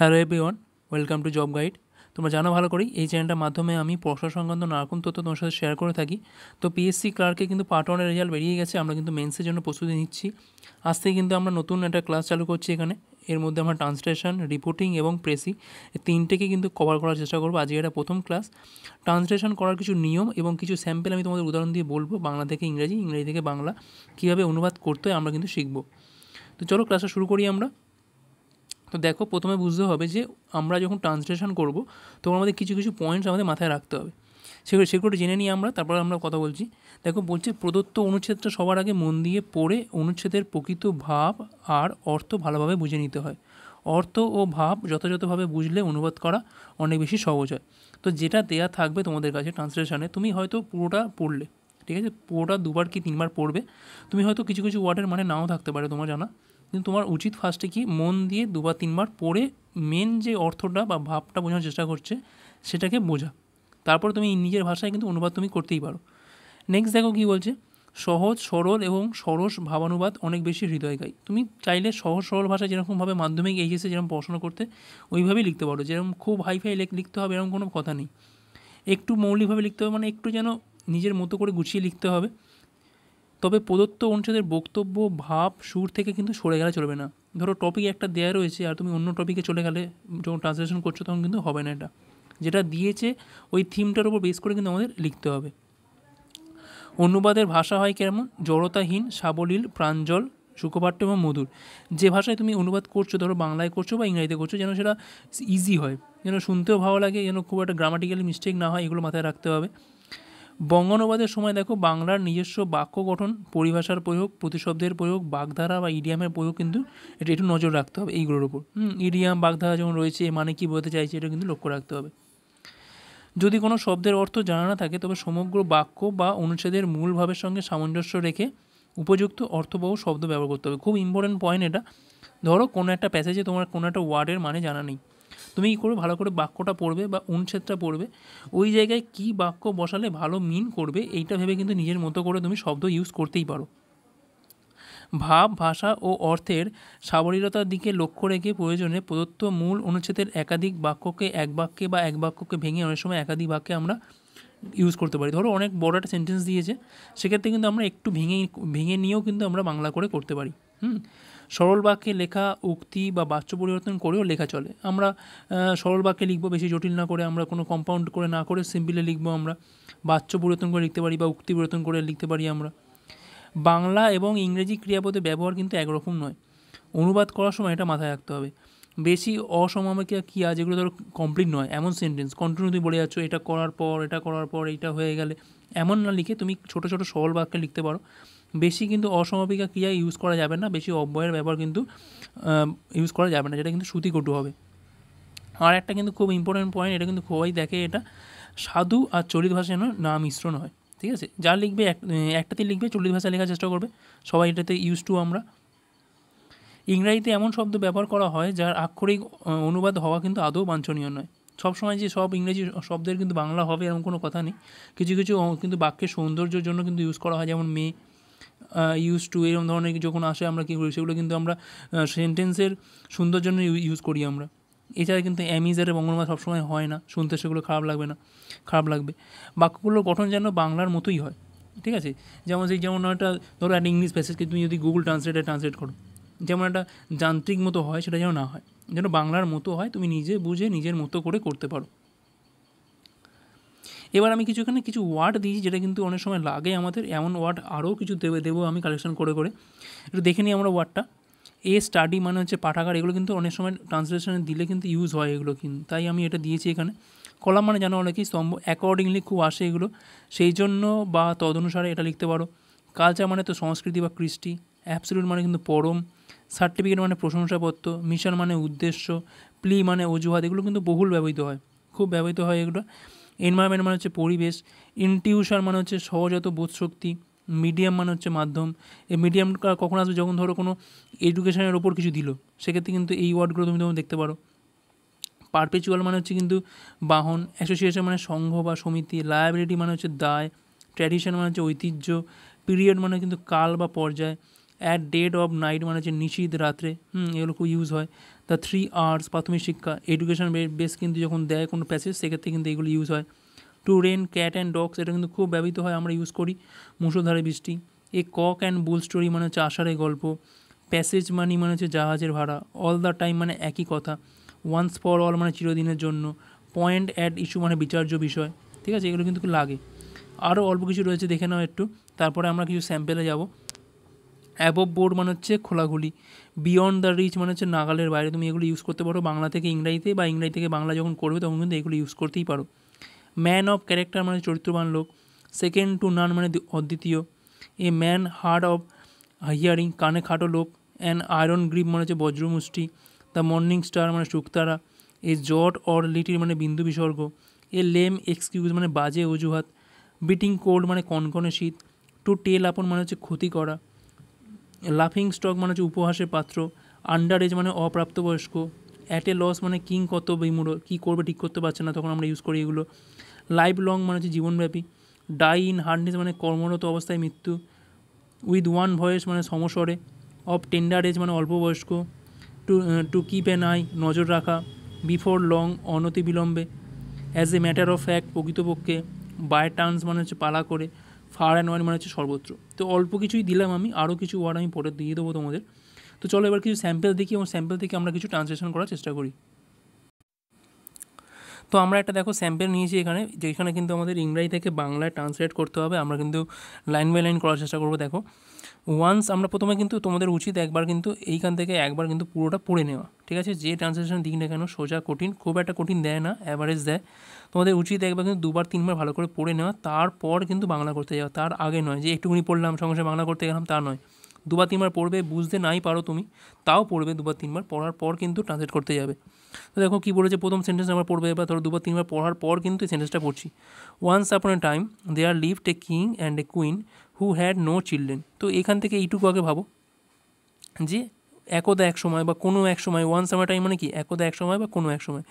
hello everyone welcome to job guide তোমরা জানো ভালো করি এই চ্যানেলটার মাধ্যমে আমি পড়াশোনা সংক্রান্ত নানারকম তথ্য তোমার সাথে শেয়ার করে থাকি তো পিএসসি ক্লার্কে কিন্তু পার্ট ওয়ানের রেজাল্ট বেরিয়ে গেছে আমরা কিন্তু মেন্সের জন্য প্রস্তুতি নিচ্ছি আজ থেকে কিন্তু আমরা নতুন একটা ক্লাস চালু করছি এখানে এর মধ্যে আমরা ট্রান্সলেশন রিপোর্টিং এবং প্রেসি তিনটেকে কিন্তু কভার করার চেষ্টা করবো আজকে এটা প্রথম ক্লাস ট্রান্সলেশন করার কিছু নিয়ম এবং কিছু স্যাম্পেল আমি তোমাদের উদাহরণ দিয়ে বলবো বাংলা থেকে ইংরেজি ইংরেজি থেকে বাংলা কীভাবে অনুবাদ করতে হয় আমরা কিন্তু শিখবো তো চলো ক্লাসটা শুরু করি আমরা তো দেখো প্রথমে বুঝতে হবে যে আমরা যখন ট্রান্সলেশন করব তখন আমাদের কিছু কিছু পয়েন্টস আমাদের মাথায় রাখতে হবে সেগুলো সেগুলো জেনে নিয়ে আমরা তারপর আমরা কথা বলছি দেখো বলছে প্রদত্ত অনুচ্ছেদটা সবার আগে মন দিয়ে পড়ে অনুচ্ছেদের প্রকৃত ভাব আর অর্থ ভালোভাবে বুঝে নিতে হয় অর্থ ও ভাব যথাযথভাবে বুঝলে অনুবাদ করা অনেক বেশি সহজ হয় তো যেটা দেয়া থাকবে তোমাদের কাছে ট্রান্সলেশনে তুমি হয়তো পুরোটা পড়লে ঠিক আছে পুরোটা দুবার কি তিনবার পড়বে তুমি হয়তো কিছু কিছু ওয়ার্ডের মানে নাও থাকতে পারে তোমার জানা কিন্তু তোমার উচিত ফার্স্টে কি মন দিয়ে দুবার তিনবার পড়ে মেন যে অর্থটা বা ভাবটা বোঝানোর চেষ্টা করছে সেটাকে বোঝা তারপর তুমি নিজের ভাষায় কিন্তু অনুবাদ তুমি করতেই পারো নেক্সট দেখো কী বলছে সহজ সরল এবং সরস ভাবানুবাদ অনেক বেশি হৃদয়গায়ী তুমি চাইলে সহজ সরল ভাষায় যেরকমভাবে মাধ্যমিক এইচএসে যেরকম পড়াশোনা করতে ওইভাবেই লিখতে পারো যেরকম খুব হাইফাই লিখতে হবে এরকম কোনো কথা নেই একটু মৌলিকভাবে লিখতে হবে মানে একটু যেন নিজের মতো করে গুছিয়ে লিখতে হবে তবে প্রদত্ত অনুষদের বক্তব্য ভাব সুর থেকে কিন্তু সরে গেলে চলবে না ধরো টপিক একটা দেয়া রয়েছে আর তুমি অন্য টপিকে চলে গেলে যখন ট্রান্সলেশন করছো তখন কিন্তু হবে না এটা যেটা দিয়েছে ওই থিমটার উপর বেস করে কিন্তু আমাদের লিখতে হবে অনুবাদের ভাষা হয় কেমন জড়তাহীন সাবলীল প্রাঞ্জল সুখপাঠ্য এবং মধুর যে ভাষায় তুমি অনুবাদ করছো ধরো বাংলায় করছো বা ইংরাজিতে করছো যেন সেটা ইজি হয় যেন শুনতেও ভালো লাগে যেন খুব একটা গ্রামাটিক্যালি মিস্টেক না হয় এগুলো মাথায় রাখতে হবে বঙ্গানুবাদের সময় দেখো বাংলার নিজস্ব বাক্য গঠন পরিভাষার প্রয়োগ প্রতিশব্দের প্রয়োগ বাগধারা বা ইডিয়ামের প্রয়োগ কিন্তু এটা একটু নজর রাখতে হবে এইগুলোর উপর ইডিয়াম বাগধারা যেমন রয়েছে এ মানে কী বলতে চাইছে এটা কিন্তু লক্ষ্য রাখতে হবে যদি কোনো শব্দের অর্থ জানা না থাকে তবে সমগ্র বাক্য বা অনুচ্ছেদের মূল ভাবের সঙ্গে সামঞ্জস্য রেখে উপযুক্ত অর্থবহ শব্দ ব্যবহার করতে হবে খুব ইম্পর্টেন্ট পয়েন্ট এটা ধরো কোনো একটা প্যাসেজে তোমার কোনো একটা ওয়ার্ডের মানে জানা নেই তুমি কী করবে ভালো করে বাক্যটা পড়বে বা অনুচ্ছেদটা পড়বে ওই জায়গায় কি বাক্য বসালে ভালো মিন করবে এইটা ভেবে কিন্তু নিজের মতো করে তুমি শব্দ ইউজ করতেই পারো ভাব ভাষা ও অর্থের সাবলীলতার দিকে লক্ষ্য রেখে প্রয়োজনে প্রদত্ত মূল অনুচ্ছেদের একাধিক বাক্যকে এক বাক্যে বা এক বাক্যকে ভেঙে অনেক সময় একাধিক বাক্যে আমরা ইউজ করতে পারি ধরো অনেক বড় একটা সেন্টেন্স দিয়েছে সেক্ষেত্রে কিন্তু আমরা একটু ভেঙে ভেঙে নিয়েও কিন্তু আমরা বাংলা করে করতে পারি হুম সরল বাক্যে লেখা উক্তি বা বাচ্য পরিবর্তন করেও লেখা চলে আমরা সরল বাক্যে লিখবো বেশি জটিল না করে আমরা কোনো কম্পাউন্ড করে না করে সিম্পলে লিখবো আমরা বাচ্য পরিবর্তন করে লিখতে পারি বা উক্তি পরিবর্তন করে লিখতে পারি আমরা বাংলা এবং ইংরেজি ক্রিয়াপদে ব্যবহার কিন্তু একরকম নয় অনুবাদ করার সময় এটা মাথায় রাখতে হবে বেশি অসমামিকা আজ যেগুলো ধরো কমপ্লিট নয় এমন সেন্টেন্স কন্টিনিউ তুমি বলে যাচ্ছ এটা করার পর এটা করার পর এটা হয়ে গেলে এমন না লিখে তুমি ছোটো ছোটো সরল বাক্যে লিখতে পারো বেশি কিন্তু অসমাপিকা ক্রিয়া ইউজ করা যাবে না বেশি অব্যয়ের ব্যবহার কিন্তু ইউজ করা যাবে না যেটা কিন্তু শ্রুতিকটু হবে আর একটা কিন্তু খুব ইম্পর্টেন্ট পয়েন্ট এটা কিন্তু খুবই দেখে এটা সাধু আর চলিত ভাষা যেন না মিশ্রণ হয় ঠিক আছে যা লিখবে একটাতেই লিখবে চলিত ভাষা লেখার চেষ্টা করবে সবাই এটাতে ইউজ টু আমরা ইংরাজিতে এমন শব্দ ব্যবহার করা হয় যার আক্ষরিক অনুবাদ হওয়া কিন্তু আদৌ বাঞ্ছনীয় নয় সবসময় যে সব ইংরেজি শব্দের কিন্তু বাংলা হবে এরকম কোনো কথা নেই কিছু কিছু কিন্তু বাক্যের সৌন্দর্যের জন্য কিন্তু ইউজ করা হয় যেমন মেয়ে ইউজ টু এরকম ধরনের যখন আসে আমরা কী করি সেগুলো কিন্তু আমরা সেন্টেন্সের সুন্দর জন্য ইউজ করি আমরা এছাড়া কিন্তু অ্যামিজারে বঙ্গমা সবসময় হয় না শুনতে সেগুলো খারাপ লাগবে না খারাপ লাগবে বাক্যগুলোর গঠন যেন বাংলার মতোই হয় ঠিক আছে যেমন সেই যেমন একটা ধরো একটা ইংলিশ প্যাসেজকে তুমি যদি গুগল ট্রান্সলেটে ট্রান্সলেট করো যেমন একটা যান্ত্রিক মতো হয় সেটা যেন না হয় যেন বাংলার মতো হয় তুমি নিজে বুঝে নিজের মতো করে করতে পারো এবার আমি কিছু এখানে কিছু ওয়ার্ড দিয়েছি যেটা কিন্তু অনেক সময় লাগে আমাদের এমন ওয়ার্ড আরও কিছু দেবে দেবো আমি কালেকশন করে করে একটু দেখে নিই আমরা ওয়ার্ডটা এ স্টাডি মানে হচ্ছে পাঠাগার এগুলো কিন্তু অনেক সময় ট্রান্সলেশনে দিলে কিন্তু ইউজ হয় এগুলো কিন্তু তাই আমি এটা দিয়েছি এখানে কলাম মানে জানো অনেকেই স্তম্ভ অ্যাকর্ডিংলি খুব আসে এগুলো সেই জন্য বা তদনুসারে এটা লিখতে পারো কালচার মানে তো সংস্কৃতি বা কৃষ্টি অ্যাবসলিউট মানে কিন্তু পরম সার্টিফিকেট মানে প্রশংসাপত্র মিশন মানে উদ্দেশ্য প্লি মানে অজুহাত এগুলো কিন্তু বহুল ব্যবহৃত হয় খুব ব্যবহৃত হয় এগুলো এনভায়রনমেন্ট মানে হচ্ছে পরিবেশ ইনটিউশন মানে হচ্ছে সহজাত বোধশক্তি মিডিয়াম মানে হচ্ছে মাধ্যম এই মিডিয়াম কখন আসবে যখন ধরো কোনো এডুকেশনের ওপর কিছু দিল সেক্ষেত্রে কিন্তু এই ওয়ার্ডগুলো তুমি তোমার দেখতে পারো পারপেচুয়াল মানে হচ্ছে কিন্তু বাহন অ্যাসোসিয়েশন মানে সংঘ বা সমিতি লায়াবিলিটি মানে হচ্ছে দায় ট্র্যাডিশন মানে হচ্ছে ঐতিহ্য পিরিয়ড মানে কিন্তু কাল বা পর্যায় অ্যাট ডেট অফ নাইট মানে হচ্ছে নিশীত রাত্রে হুম এগুলো খুব ইউজ হয় দ্য থ্রি আর্টস প্রাথমিক শিক্ষা এডুকেশন বেস কিন্তু যখন দেয় কোনো প্যাসেজ সেক্ষেত্রে কিন্তু এগুলো ইউজ হয় to rain cat and dogs এটা কিন্তু খুব ব্যবহৃত হয় আমরা ইউজ করি মুসলধারে বৃষ্টি a cock and bull story মানে হচ্ছে আষাঢ়ে গল্প প্যাসেজ মানি মানে হচ্ছে জাহাজের ভাড়া অল দ্য টাইম মানে একই কথা ওয়ান্স ফর অল মানে চিরদিনের জন্য পয়েন্ট অ্যাড ইস্যু মানে বিচার্য বিষয় ঠিক আছে এগুলো কিন্তু লাগে আরও অল্প কিছু রয়েছে দেখে নাও একটু তারপরে আমরা কিছু স্যাম্পেলে যাব অ্যাবভ বোর্ড মানে হচ্ছে খোলাগুলি বিয়ন্ড দ্য রিচ মানে হচ্ছে নাগালের বাইরে তুমি এগুলো ইউজ করতে পারো বাংলা থেকে ইংরাজিতে বা ইংরাজি থেকে বাংলা যখন করবে তখন কিন্তু এগুলো ইউজ করতেই পারো ম্যান অফ ক্যারেক্টার মানে চরিত্রবান লোক সেকেন্ড টু নান মানে অদ্বিতীয় a man hard of hearing কানে খাটো লোক অ্যান্ড আয়রন গ্রিপ মানে হচ্ছে বজ্রমুষ্টি দ্য মর্নিং স্টার মানে শুকতারা এ জট অর লিটির মানে বিন্দু বিসর্গ এ লেম এক্সকিউজ মানে বাজে অজুহাত বিটিং কোল্ড মানে কনকনে শীত টু টেল আপন মানে হচ্ছে ক্ষতি করা লাফিং স্টক মানে হচ্ছে উপহাসের পাত্র আন্ডার এজ মানে অপ্রাপ্তবয়স্ক অ্যাট এ লস মানে কিং কত বিমুড়ো কী করবে ঠিক করতে পারছে না তখন আমরা ইউজ করি এগুলো লাইফ লং মানে হচ্ছে জীবনব্যাপী ডাই ইন হার্ডনেস মানে কর্মরত অবস্থায় মৃত্যু উইথ ওয়ান ভয়েস মানে সমস্বরে অফ টেন্ডার এজ মানে বয়স্ক to to keep an eye নজর রাখা বিফোর লং অনতি বিলম্বে as a matter of fact প্রকৃতপক্ষে বাই টার্নস মানে হচ্ছে পালা করে ফার অ্যান্ড ওয়াইন মানে হচ্ছে সর্বত্র তো অল্প কিছুই দিলাম আমি আরও কিছু ওয়ার্ড আমি পরে দিয়ে দেবো তোমাদের তো চলো এবার কিছু স্যাম্পেল দেখি এবং স্যাম্পেল থেকে আমরা কিছু ট্রান্সলেশন করার চেষ্টা করি তো আমরা একটা দেখো স্যাম্পেল নিয়েছি এখানে যেখানে কিন্তু আমাদের ইংরাজি থেকে বাংলায় ট্রান্সলেট করতে হবে আমরা কিন্তু লাইন বাই লাইন করার চেষ্টা করবো দেখো ওয়ান্স আমরা প্রথমে কিন্তু তোমাদের উচিত একবার কিন্তু এইখান থেকে একবার কিন্তু পুরোটা পড়ে নেওয়া ঠিক আছে যে ট্রান্সলেশন দিক না কেন সোজা কঠিন খুব একটা কঠিন দেয় না অ্যাভারেজ দেয় তোমাদের উচিত একবার কিন্তু দুবার তিনবার ভালো করে পড়ে নেওয়া তারপর কিন্তু বাংলা করতে যাওয়া তার আগে নয় যে একটুখানি পড়লাম সঙ্গে সঙ্গে বাংলা করতে গেলাম তা নয় দুবার তিনবার পড়বে বুঝতে নাই পারো তুমি তাও পড়বে দুবার তিনবার পড়ার পর কিন্তু ট্রান্সলেট করতে যাবে তো দেখো কী বলেছে প্রথম সেন্টেন্স আমরা পড়বে এবার ধরো দুবার তিনবার পড়ার পর কিন্তু এই সেন্টেন্সটা পড়ছি once upon a time there lived a king and a queen who had no children তো এখান থেকে এইটুকু আগে ভাবো যে একদা এক সময় বা কোনো এক সময় ওয়ান সামার টাইম মানে কি একদা এক সময় বা কোনো এক সময়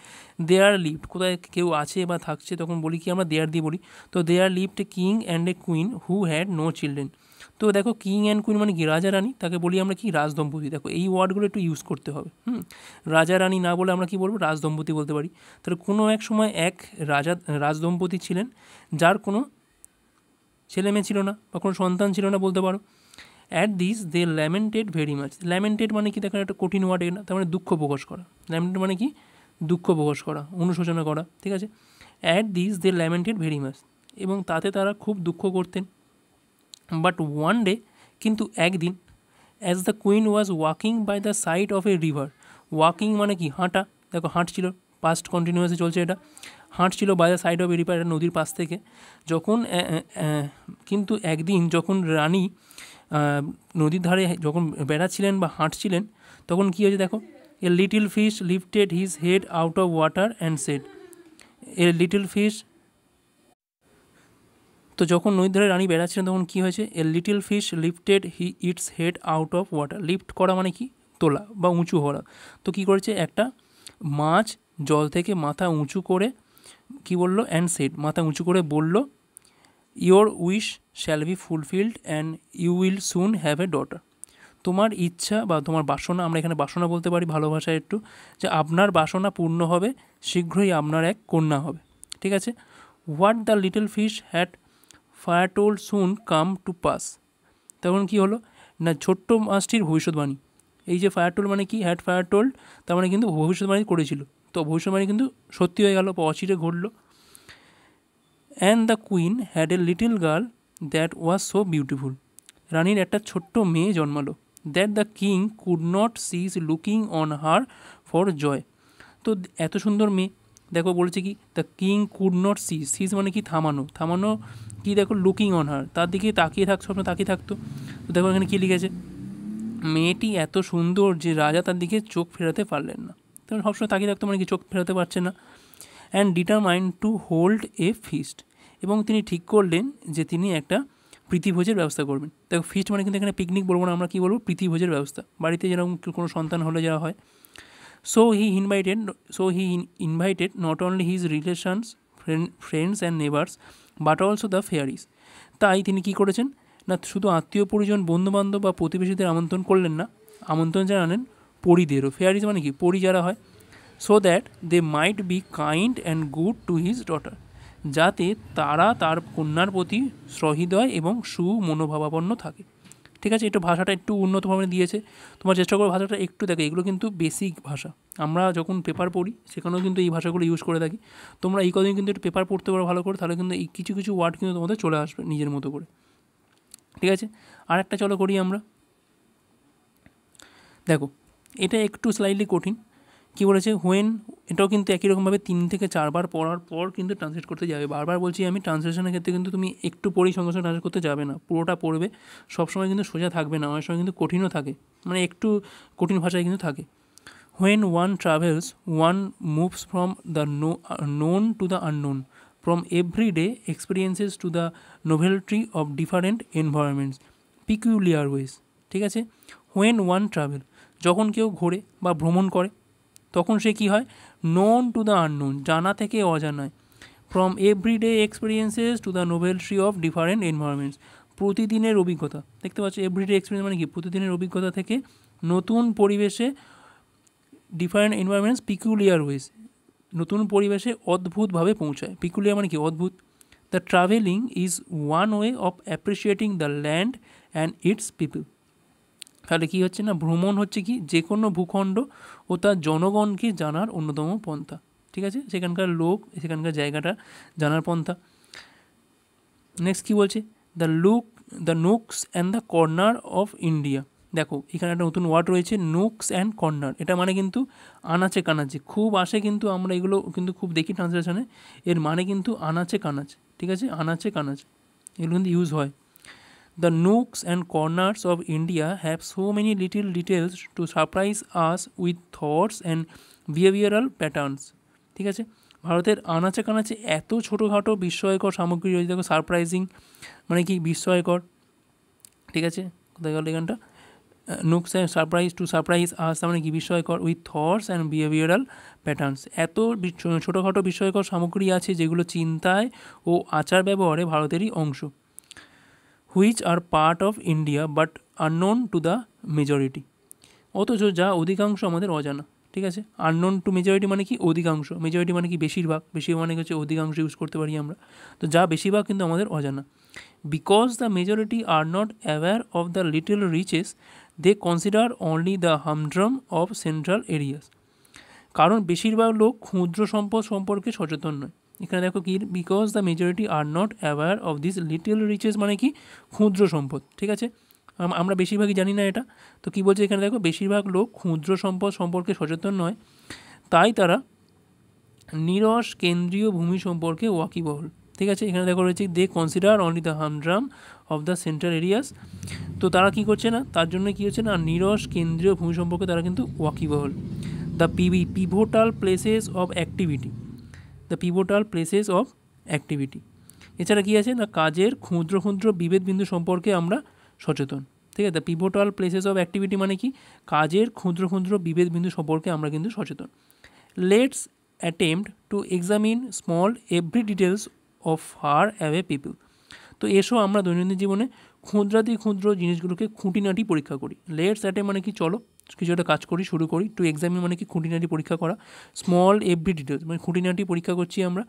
দেয়ার লিফট কোথায় কেউ আছে বা থাকছে তখন বলি কি আমরা দেয়ার দিয়ে বলি তো there lived king and a queen who had no children তো দেখো কিং অ্যান্ড কুইন মানে কি রাজা রানী তাকে বলি আমরা কি রাজদম্পতি দেখো এই ওয়ার্ডগুলো একটু ইউজ করতে হবে হুম রাজা রানী না বলে আমরা কি বলবো রাজদম্পতি বলতে পারি তাহলে কোনো এক সময় এক রাজা রাজদম্পতি ছিলেন যার কোনো ছেলে মেয়ে ছিল না বা কোনো সন্তান ছিল না বলতে পারো at this they lamented very much lamented মানে কি দেখেন একটা কঠিন ওয়ার্ড না তার মানে দুঃখ প্রকাশ করা ল্যামেন্টেড মানে কি দুঃখ প্রকাশ করা অনুশোচনা করা ঠিক আছে at this they lamented very much এবং তাতে তারা খুব দুঃখ করতেন বাট ওয়ান ডে কিন্তু একদিন as the queen was walking by the side of a river walking মানে কি হাঁটা দেখো হাঁটছিল পাস্ট কন্টিনিউয়াসে চলছে এটা হাঁটছিল বাজার সাইড অফ এরিপাড়া নদীর পাশ থেকে যখন কিন্তু একদিন যখন রানী নদীর ধারে যখন বেড়াচ্ছিলেন বা হাঁটছিলেন তখন কী হয়েছে দেখো a little fish lifted his head out of water and said a little fish তো যখন নদীর ধারে রানী বেড়াচ্ছিলেন তখন কী হয়েছে a little fish lifted he its head out of water lift করা মানে কি তোলা বা উঁচু হওয়া তো কী করেছে একটা মাছ জল থেকে মাথা উঁচু করে কি বলল অ্যান্ড সেট মাথা উঁচু করে বলল your wish shall be fulfilled and you will soon have a daughter তোমার ইচ্ছা বা তোমার বাসনা আমরা এখানে বাসনা বলতে পারি ভালো ভাষায় একটু যে আপনার বাসনা পূর্ণ হবে শীঘ্রই আপনার এক কন্যা হবে ঠিক আছে what the little fish had foretold soon came to pass তখন কি হলো না ছোট্ট মাছটির ভবিষ্যৎবাণী এই যে ফায়ার টোল মানে কি হ্যাট ফায়ার টোল তার মানে কিন্তু ভবিষ্যৎবাণী করেছিল তো ভবিষ্যৎবাণী কিন্তু সত্যি হয়ে গেল বা অচিরে ঘটল and the queen had a little girl that was so beautiful রানীর একটা ছোট্ট মেয়ে জন্মালো that the king could not cease looking on her for joy তো এত সুন্দর মেয়ে দেখো বলেছে কি the king could not cease cease মানে কি থামানো থামানো কি দেখো লুকিং অন হার তার দিকে তাকিয়ে থাক স্বপ্ন তাকিয়ে থাকতো তো দেখো এখানে কী লিখেছে মেয়েটি এত সুন্দর যে রাজা তার দিকে চোখ ফেরাতে পারলেন না তখন সবসময় তাকিয়ে থাকতো মানে কি চোখ ফেরাতে পারছে না and determined to hold a feast এবং তিনি ঠিক করলেন যে তিনি একটা প্রীতিভোজের ব্যবস্থা করবেন দেখো ফিস্ট মানে কিন্তু এখানে পিকনিক বলবো না আমরা কী বলবো প্রীতিভোজের ব্যবস্থা বাড়িতে যেরকম কোনো সন্তান হলে যাওয়া হয় so he invited so he invited not only his relations friend friends and neighbours but also the fairies তাই তিনি কী করেছেন না শুধু আত্মীয় পরিজন বন্ধুবান্ধব বা প্রতিবেশীদের আমন্ত্রণ করলেন না আমন্ত্রণ জানালেন পরিদেরও ফেয়ারিজ মানে কি পরি যারা হয় so that they might be kind and good to his daughter যাতে তারা তার কন্যার প্রতি সহৃদয় এবং সুমনোভাবাপন্ন থাকে ঠিক আছে একটু ভাষাটা একটু উন্নতভাবে দিয়েছে তোমার চেষ্টা করো ভাষাটা একটু দেখো এগুলো কিন্তু বেসিক ভাষা আমরা যখন পেপার পড়ি সেখানেও কিন্তু এই ভাষাগুলো ইউজ করে থাকি তোমরা এই কদিন কিন্তু একটু পেপার পড়তে পারো ভালো করে তাহলে কিন্তু এই কিছু কিছু ওয়ার্ড কিন্তু তোমাদের চলে আসবে নিজের মতো করে ঠিক আছে আর একটা চলো করি আমরা দেখো এটা একটু স্লাইটলি কঠিন কী বলেছে হোয়েন এটাও কিন্তু একই রকমভাবে তিন থেকে চারবার পড়ার পর কিন্তু ট্রান্সলেট করতে যাবে বারবার বলছি আমি ট্রান্সলেশনের ক্ষেত্রে কিন্তু তুমি একটু পড়েই সঙ্গে সঙ্গে ট্রান্সলেট করতে যাবে না পুরোটা পড়বে সবসময় কিন্তু সোজা থাকবে না অনেক সময় কিন্তু কঠিনও থাকে মানে একটু কঠিন ভাষায় কিন্তু থাকে when one travels one moves from the no known to the unknown from everyday experiences to the novelty of different environments peculiar ways ঠিক আছে হোয়েন ওয়ান ট্রাভেল যখন কেউ ঘোরে বা ভ্রমণ করে তখন সে কী হয় নোন টু দ্য আননোন জানা থেকে অজানায় from everyday experiences to the novelty of different environments প্রতিদিনের অভিজ্ঞতা দেখতে পাচ্ছি এভরিডে এক্সপিরিয়েন্স মানে কি প্রতিদিনের অভিজ্ঞতা থেকে নতুন পরিবেশে ডিফারেন্ট এনভায়রনমেন্টস পিকুলিয়ার ওয়েজ নতুন পরিবেশে অদ্ভুতভাবে পৌঁছায় পিকুলিয়ার মানে কি অদ্ভুত the travelling is one way of appreciating the land and its people তাহলে কি হচ্ছে না ভ্রমণ হচ্ছে কি যে কোনো ভূখণ্ড ও তার জনগণকে জানার অন্যতম পন্থা ঠিক আছে সেখানকার লোক সেখানকার জায়গাটা জানার পন্থা নেক্সট কি বলছে the look the nooks and the corner of India দেখো এখানে একটা নতুন ওয়ার্ড রয়েছে নোকস অ্যান্ড কর্নার এটা মানে কিন্তু আনাচে কানাচে খুব আসে কিন্তু আমরা এগুলো কিন্তু খুব দেখি ট্রান্সলেশনে এর মানে কিন্তু আনাচে কানাচে ঠিক আছে আনাচে কানাচে এগুলো কিন্তু ইউজ হয় The nooks and corners of India have so many little details to surprise us with thoughts and behavioural patterns ঠিক আছে ভারতের আনাচে কানাচে এত ছোটোখাটো বিস্ময়কর সামগ্রী রয়েছে দেখো সারপ্রাইজিং মানে কি বিস্ময়কর ঠিক আছে কোথায় গেল এখানটা nooks and surprise to surprise us মানে কি বিস্ময়কর with thoughts and behavioural patterns এত ছোটোখাটো বিস্ময়কর সামগ্রী আছে যেগুলো চিন্তায় ও আচার ব্যবহারে ভারতেরই অংশ which are part of India but unknown to the majority অথচ যা অধিকাংশ আমাদের অজানা ঠিক আছে আননোন টু মেজরিটি মানে কি অধিকাংশ মেজরিটি মানে কি বেশিরভাগ বেশিরভাগ মানে হচ্ছে অধিকাংশ ইউজ করতে পারি আমরা তো যা বেশিরভাগ কিন্তু আমাদের অজানা because the majority are not aware of the little reaches they consider only the humdrum of central areas কারণ বেশিরভাগ লোক ক্ষুদ্র সম্পদ সম্পর্কে সচেতন নয় এখানে দেখো কি because the majority are not aware of this little reaches মানে কি ক্ষুদ্র সম্পদ ঠিক আছে আমরা বেশিরভাগই জানি না এটা তো কি বলছে এখানে দেখো বেশিরভাগ লোক ক্ষুদ্র সম্পদ সম্পর্কে সচেতন নয় তাই তারা নিরস কেন্দ্রীয় ভূমি সম্পর্কে ওয়াকিবহল ঠিক আছে এখানে দেখো রয়েছে they consider only the humdrum of the central areas তো তারা কি করছে না তার জন্য কি হচ্ছে না নিরস কেন্দ্রীয় ভূমি সম্পর্কে তারা কিন্তু ওয়াকিবহল দ্য পিভি pivotal places of activity the pivotal places of activity এছাড়া কী আছে না কাজের ক্ষুদ্র ক্ষুদ্র বিভেদ বিন্দু সম্পর্কে আমরা সচেতন ঠিক আছে the pivotal places of activity মানে কি কাজের ক্ষুদ্র ক্ষুদ্র বিভেদ বিন্দু সম্পর্কে আমরা কিন্তু সচেতন let's attempt to examine small every details of far away people তো এসো আমরা দৈনন্দিন জীবনে ক্ষুদ্রাতি ক্ষুদ্র জিনিসগুলোকে খুঁটিনাটি পরীক্ষা করি লেটস অ্যাটেম্প মানে কি চলো কিছু একটা কাজ করি শুরু করি টু এক্সামি মানে কি খুঁটিনাটি পরীক্ষা করা স্মল এভরি ডিটেলস মানে খুঁটিনাটি পরীক্ষা করছি আমরা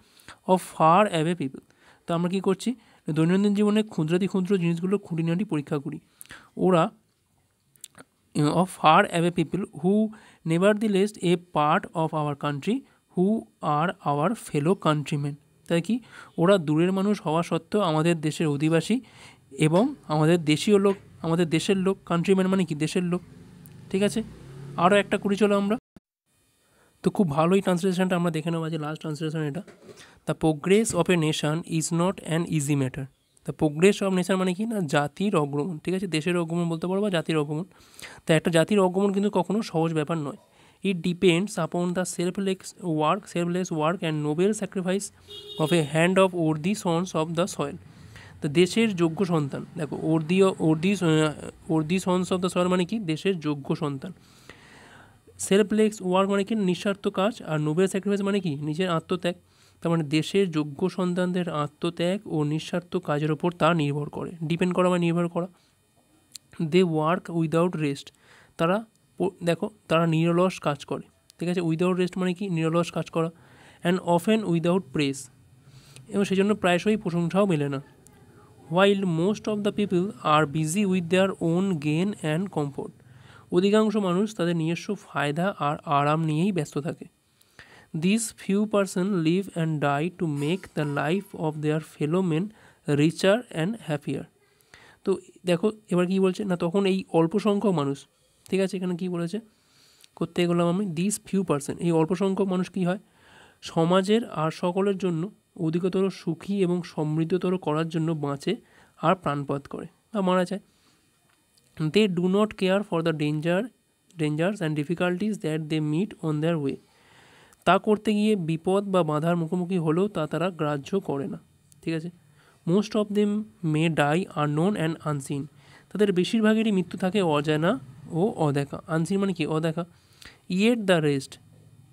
অফ ফার অ্যাভে পিপল তো আমরা কী করছি দৈনন্দিন জীবনে ক্ষুদ্রাতি ক্ষুদ্র জিনিসগুলো খুঁটিনাটি পরীক্ষা করি ওরা of far away people who never the least a part of our country who are our fellow countryman তাই কি ওরা দূরের মানুষ হওয়া সত্ত্বেও আমাদের দেশের অধিবাসী এবং আমাদের দেশীয় লোক আমাদের দেশের লোক কান্ট্রিম্যান মানে কি দেশের লোক ঠিক আছে আরও একটা কুড়ি চলো আমরা তো খুব ভালোই ট্রান্সলেশনটা আমরা দেখে নেবো যে লাস্ট ট্রান্সলেশন এটা the progress of a nation is not an easy matter the progress of nation মানে কি না জাতির অগ্রমণ ঠিক আছে দেশের অগ্রমণ বলতে পারবো বা জাতির অগ্রমণ তা একটা জাতির অগ্রমণ কিন্তু কখনো সহজ ব্যাপার নয় it depends upon the selfless work selfless work and noble sacrifice of a hand of or the sons of the soil তো দেশের যোগ্য সন্তান দেখো অর্দি অর্দি অর্দি সন্স সর মানে কি দেশের যোগ্য সন্তান সেলফলেক্স ওয়ার্ক মানে কি নিঃস্বার্থ কাজ আর নোবেল স্যাক্রিফাইস মানে কি নিজের আত্মত্যাগ তার মানে দেশের যোগ্য সন্তানদের আত্মত্যাগ ও নিঃস্বার্থ কাজের ওপর তা নির্ভর করে ডিপেন্ড করা বা নির্ভর করা দে ওয়ার্ক উইদাউট রেস্ট তারা দেখো তারা নিরলস কাজ করে ঠিক আছে উইদাউট রেস্ট মানে কি নিরলস কাজ করা অ্যান্ড অফেন উইদাউট প্রেস এবং সেজন্য প্রায়শই প্রশংসাও মেলে না while most of the people are busy with their own gain and comfort অধিকাংশ মানুষ তাদের নিজস্ব ফায়দা আর আরাম নিয়েই ব্যস্ত থাকে this few person live and die to make the life of their fellow men richer and happier তো দেখো এবার কি বলছে না তখন এই অল্প সংখ্যক মানুষ ঠিক আছে এখানে কি বলেছে করতে গেলাম আমি দিস ফিউ পার্সেন্ট এই অল্প সংখ্যক মানুষ কি হয় সমাজের আর সকলের জন্য অধিকতর সুখী এবং সমৃদ্ধতর করার জন্য বাঁচে আর প্রাণপাত করে বা মারা যায় they do not care for the danger dangers and difficulties that they meet on their way তা করতে গিয়ে বিপদ বা বাধার মুখোমুখি হলেও তা তারা গ্রাহ্য করে না ঠিক আছে most of them may die unknown and unseen তাদের বেশিরভাগেরই মৃত্যু থাকে অজানা ও অদেখা আনসিন মানে কি অদেখা ইয়েট দ্য রেস্ট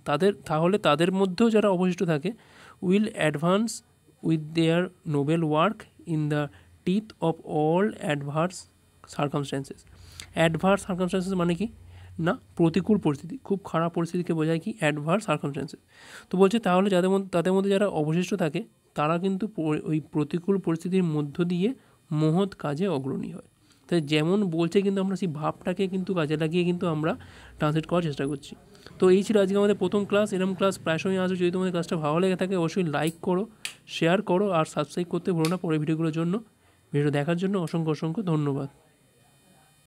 তাদের তাহলে তাদের মধ্যেও যারা অবশিষ্ট থাকে will advance with their noble work in the teeth of all adverse circumstances adverse circumstances মানে কি না প্রতিকূল পরিস্থিতি খুব খারাপ পরিস্থিতিকে বোঝায় কি অ্যাডভার্স সার্কামস্টান্সেস তো বলছে তাহলে যাদের মধ্যে তাদের মধ্যে যারা অবশিষ্ট থাকে তারা কিন্তু ওই প্রতিকূল পরিস্থিতির মধ্য দিয়ে মহৎ কাজে অগ্রণী হয় তাই যেমন বলছে কিন্তু আমরা সেই ভাবটাকে কিন্তু কাজে লাগিয়ে কিন্তু আমরা ট্রান্সলেট করার চেষ্টা করছি তো এই ছিল আজকে আমাদের প্রথম ক্লাস এরম ক্লাস প্রায়শই আসবে যদি তোমাদের ক্লাসটা ভালো লেগে থাকে অবশ্যই লাইক করো শেয়ার করো আর সাবস্ক্রাইব করতে ভুলো না পরের ভিডিওগুলোর জন্য ভিডিও দেখার জন্য অসংখ্য অসংখ্য ধন্যবাদ